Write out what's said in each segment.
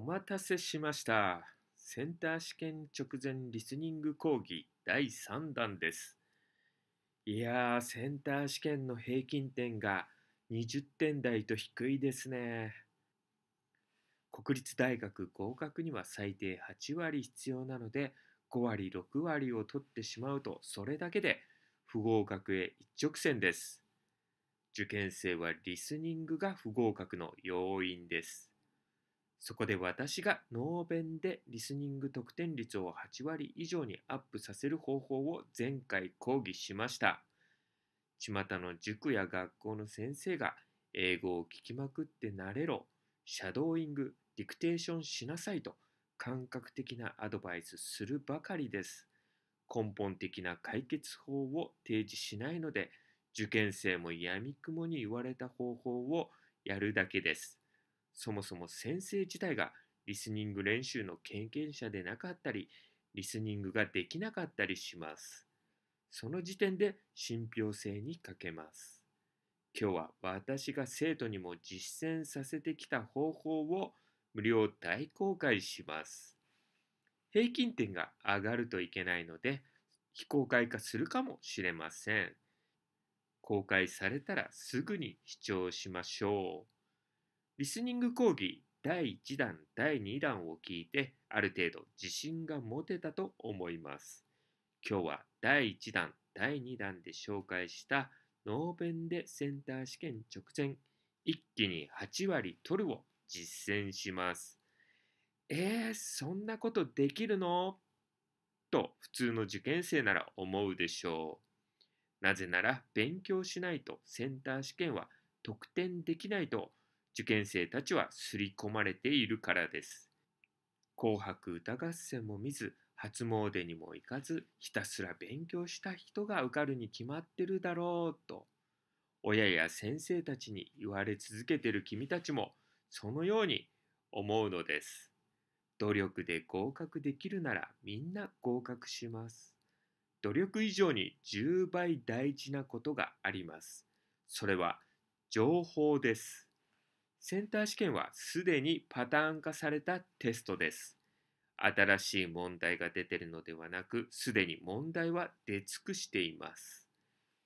お待たせしました。センター試験直前リスニング講義第3弾です。いやー、センター試験の平均点が20点台と低いですね。国立大学合格には最低8割必要なので、5割、6割を取ってしまうと、それだけで不合格へ一直線です。受験生はリスニングが不合格の要因です。そこで私がノーベンでリスニング得点率を8割以上にアップさせる方法を前回講義しました。巷の塾や学校の先生が英語を聞きまくって慣れろ、シャドーイング、ディクテーションしなさいと感覚的なアドバイスするばかりです。根本的な解決法を提示しないので、受験生もやみくもに言われた方法をやるだけです。そもそも先生自体がリスニング練習の経験者でなかったり、リスニングができなかったりします。その時点で信憑性に欠けます。今日は私が生徒にも実践させてきた方法を無料大公開します。平均点が上がるといけないので、非公開化するかもしれません。公開されたらすぐに視聴しましょう。リスニング講義第1弾第2弾を聞いてある程度自信が持てたと思います。今日は第1弾第2弾で紹介したノーベンでセンター試験直前一気に8割取るを実践します。えー、そんなことできるのと普通の受験生なら思うでしょう。なぜなら勉強しないとセンター試験は得点できないと受験生たちは刷り込まれているからです。紅白歌合戦も見ず、初詣にも行かず、ひたすら勉強した人が受かるに決まってるだろうと、親や先生たちに言われ続けてる君たちも、そのように思うのです。努力で合格できるならみんな合格します。努力以上に10倍大事なことがあります。それは情報です。センター試験はすでにパターン化されたテストです。新しい問題が出てるのではなく、すでに問題は出尽くしています。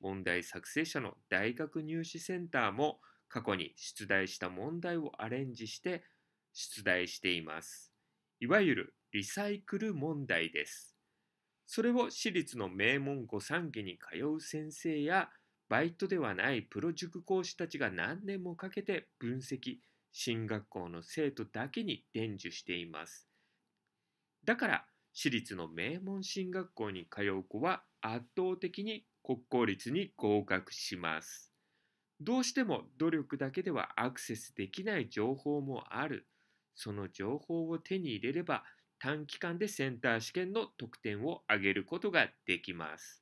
問題作成者の大学入試センターも過去に出題した問題をアレンジして出題しています。いわゆるリサイクル問題です。それを私立の名門御三家に通う先生やバイトではないプロ塾講師たちが何年もかけて分析、進学校の生徒だけに伝授しています。だから私立の名門進学校に通う子は圧倒的に国公立に合格します。どうしても努力だけではアクセスできない情報もある。その情報を手に入れれば短期間でセンター試験の得点を上げることができます。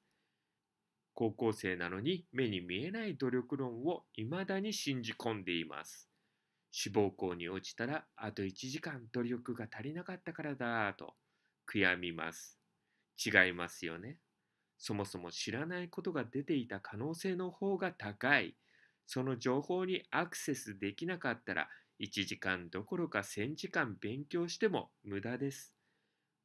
高校生なのに目に見えない努力論を未だに信じ込んでいます。志望校に落ちたらあと1時間努力が足りなかったからだと悔やみます。違いますよね。そもそも知らないことが出ていた可能性の方が高い。その情報にアクセスできなかったら1時間どころか1000時間勉強しても無駄です。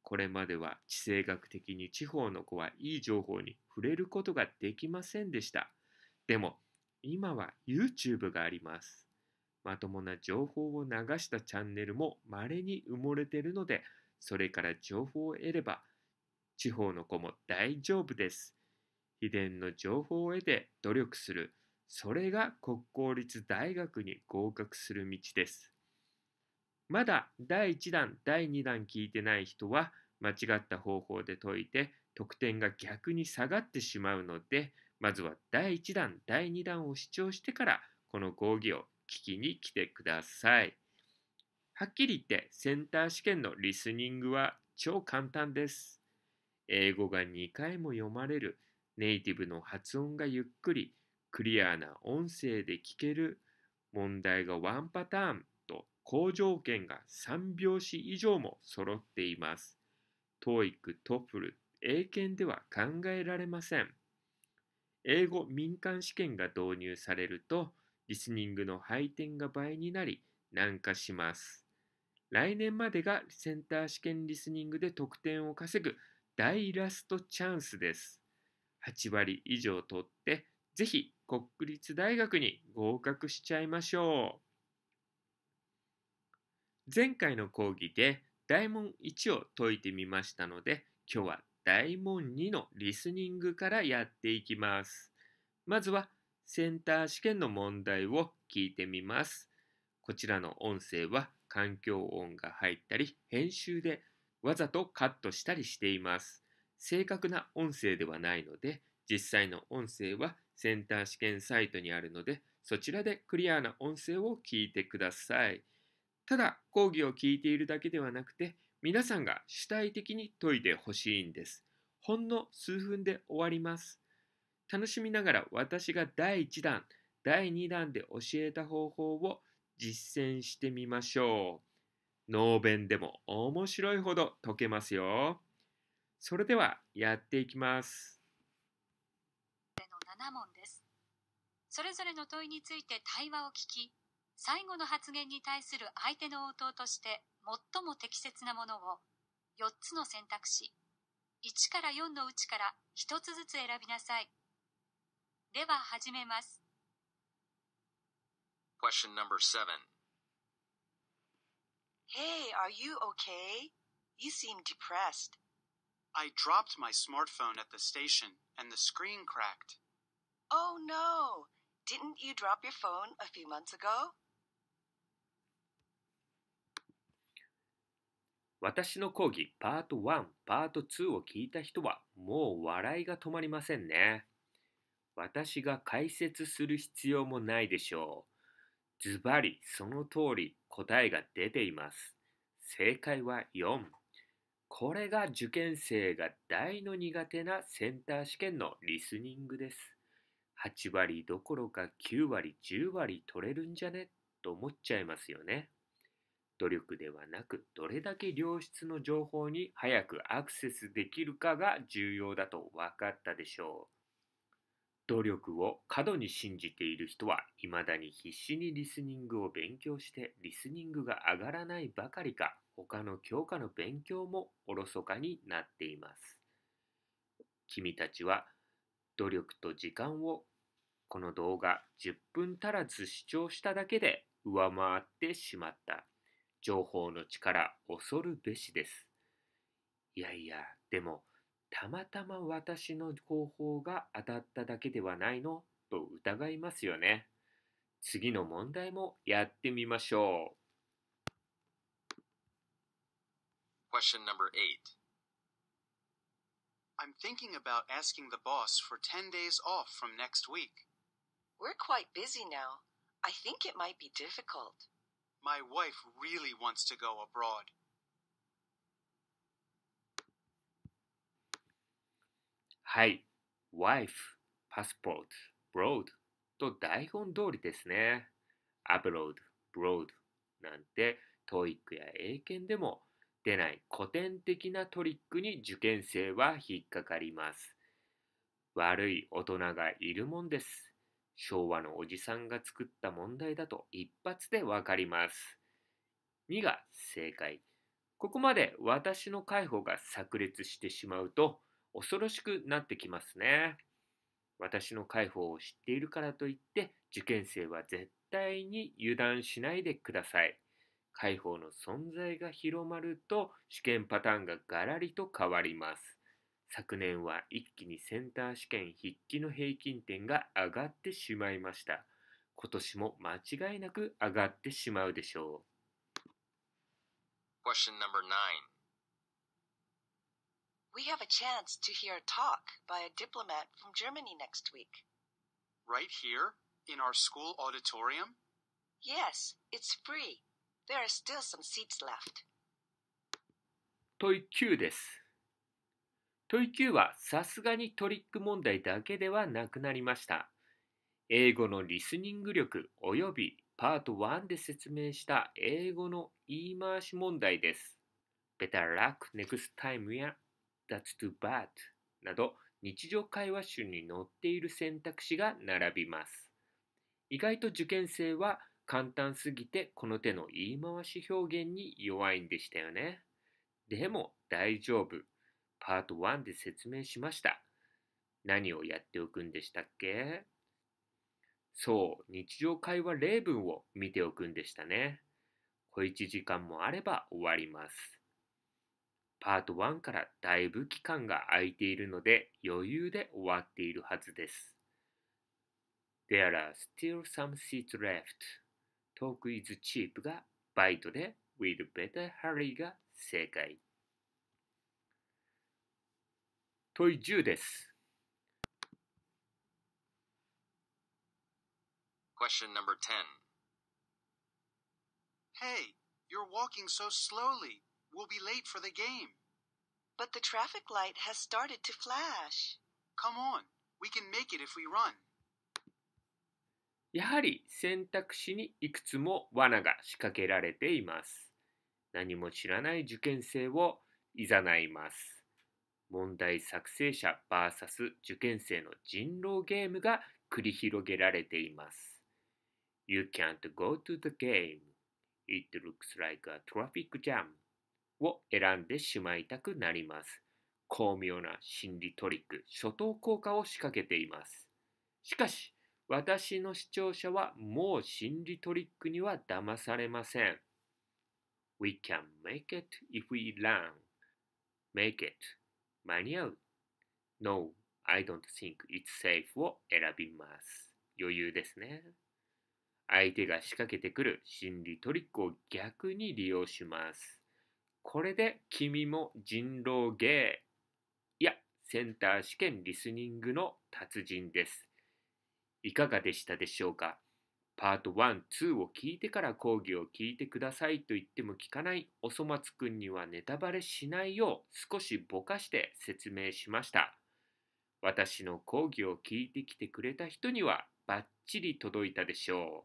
これまでは地政学的に地方の子はいい情報に触れることができませんでした。でも今は YouTube があります。まともな情報を流したチャンネルも稀に埋もれてるので、それから情報を得れば地方の子も大丈夫です。秘伝の情報を得て努力する。それが国公立大学に合格する道です。まだ第1弾、第2弾聞いてない人は間違った方法で解いて得点が逆に下がってしまうので、まずは第1弾、第2弾を視聴してからこの講義を聞きに来てください。はっきり言ってセンター試験のリスニングは超簡単です。英語が2回も読まれる、ネイティブの発音がゆっくり、クリアな音声で聞ける、問題がワンパターン好条件が3拍子以上も揃っています。TOEIC、TOEFL、英検では考えられません。英語民間試験が導入されると、リスニングの配点が倍になり、難化します。来年までがセンター試験リスニングで得点を稼ぐ大ラストチャンスです。8割以上取って、ぜひ国立大学に合格しちゃいましょう。前回の講義で大問1を解いてみましたので、今日は大問2のリスニングからやっていきます。まずはセンター試験の問題を聞いてみます。こちらの音声は環境音が入ったり、編集でわざとカットしたりしています。正確な音声ではないので、実際の音声はセンター試験サイトにあるので、そちらでクリアな音声を聞いてください。ただ講義を聞いているだけではなくて皆さんが主体的に解いてほしいんです。ほんの数分で終わります。楽しみながら私が第1弾、第2弾で教えた方法を実践してみましょう。能弁でも面白いほど解けますよ。それではやっていきます。の7問です。それぞれの問いについて対話を聞き、最後の発言に対する相手の応答として最も適切なものを4つの選択肢1から4のうちから1つずつ選びなさいでは始めます Question number 7 Hey, are you okay? You seem depressed. I dropped my smartphone at the station and the screen cracked. Oh no! Didn't you drop your phone a few months ago? 私の講義パート1、パート2を聞いた人はもう笑いが止まりませんね。私が解説する必要もないでしょう。ズバリその通り答えが出ています。正解は4。これが受験生が大の苦手なセンター試験のリスニングです。8割どころか9割10割取れるんじゃねと思っちゃいますよね。努力ではなくどれだけ良質の情報に早くアクセスできるかが重要だと分かったでしょう努力を過度に信じている人はいまだに必死にリスニングを勉強してリスニングが上がらないばかりか他の教科の勉強もおろそかになっています君たちは努力と時間をこの動画10分足らず視聴しただけで上回ってしまった情報の力恐るべしです。いやいや、でも、たまたま私の方法が当たっただけではないのと疑いますよね。次の問題もやってみましょう。Question number eight. I'm thinking about asking the boss for 10 days off from next week. We're quite busy now. I think it might be difficult. My wife really wants to go abroad. はい。wife, passport, broad と台本通りですね。abroad, broad なんて TOEIC や英検でも出ない古典的なトリックに受験生は引っかかります。悪い大人がいるもんです。昭和のおじさんが作った問題だと一発でわかります。2が正解。ここまで私の解放が炸裂してしまうと恐ろしくなってきますね。私の解放を知っているからといって受験生は絶対に油断しないでください。解放の存在が広まると試験パターンがガラリと変わります。昨年は一気にセンター試験筆記の平均点が上がってしまいました。今年も間違いなく上がってしまうでしょう。Question number 9 We have a chance to hear a talk by a diplomat from Germany next week. Right here? In our school auditorium? Yes, it's free. There are still some seats left. 問い9です。問い9はさすがにトリック問題だけではなくなりました。英語のリスニング力及びパート1で説明した英語の言い回し問題です。Better luck next time や That's too bad など日常会話集に載っている選択肢が並びます。意外と受験生は簡単すぎてこの手の言い回し表現に弱いんでしたよね。でも大丈夫。パート1で説明しました。何をやっておくんでしたっけそう、日常会話例文を見ておくんでしたね。小1時間もあれば終わります。パート1からだいぶ期間が空いているので余裕で終わっているはずです。There are still some seats left. Talk is cheap がバイトで with better hurry が正解。問い10です。Question number 10 Hey, you're walking so slowly. We'll be late for the game. But the traffic light has started to flash. Come on, we can make it if we run. やはり選択肢にいくつも罠が仕掛けられています。何も知らない受験生をいざないます。問題作成者 VS 受験生の人狼ゲームが繰り広げられています。You can't go to the game. It looks like a traffic jam. を選んでしまいたくなります。巧妙な心理トリック、初等効果を仕掛けています。しかし、私の視聴者はもう心理トリックには騙されません。We can make it if we learn. Make it 間に合う No, I don't think it's safe を選びます。余裕ですね。相手が仕掛けてくる心理トリックを逆に利用します。これで君も人狼ゲーいやセンター試験リスニングの達人です。いかがでしたでしょうかパート1、2を聞いてから講義を聞いてくださいと言っても聞かないおそ松くんにはネタバレしないよう少しぼかして説明しました。私の講義を聞いてきてくれた人にはバッチリ届いたでしょう。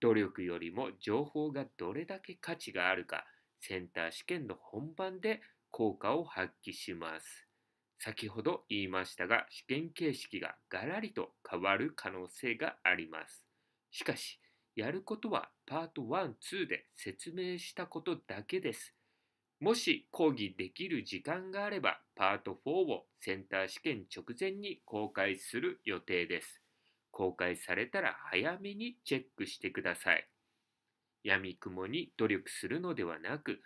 努力よりも情報がどれだけ価値があるか、センター試験の本番で効果を発揮します。先ほど言いましたが、試験形式がガラリと変わる可能性があります。しかし、やることはパート1、2で説明したことだけです。もし講義できる時間があれば、パート4をセンター試験直前に公開する予定です。公開されたら早めにチェックしてください。闇雲に努力するのではなく、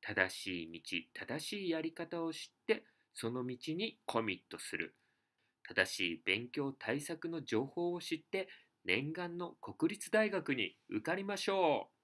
正しい道、正しいやり方を知って、その道にコミットする。正しい勉強対策の情報を知って、念願の国立大学に受かりましょう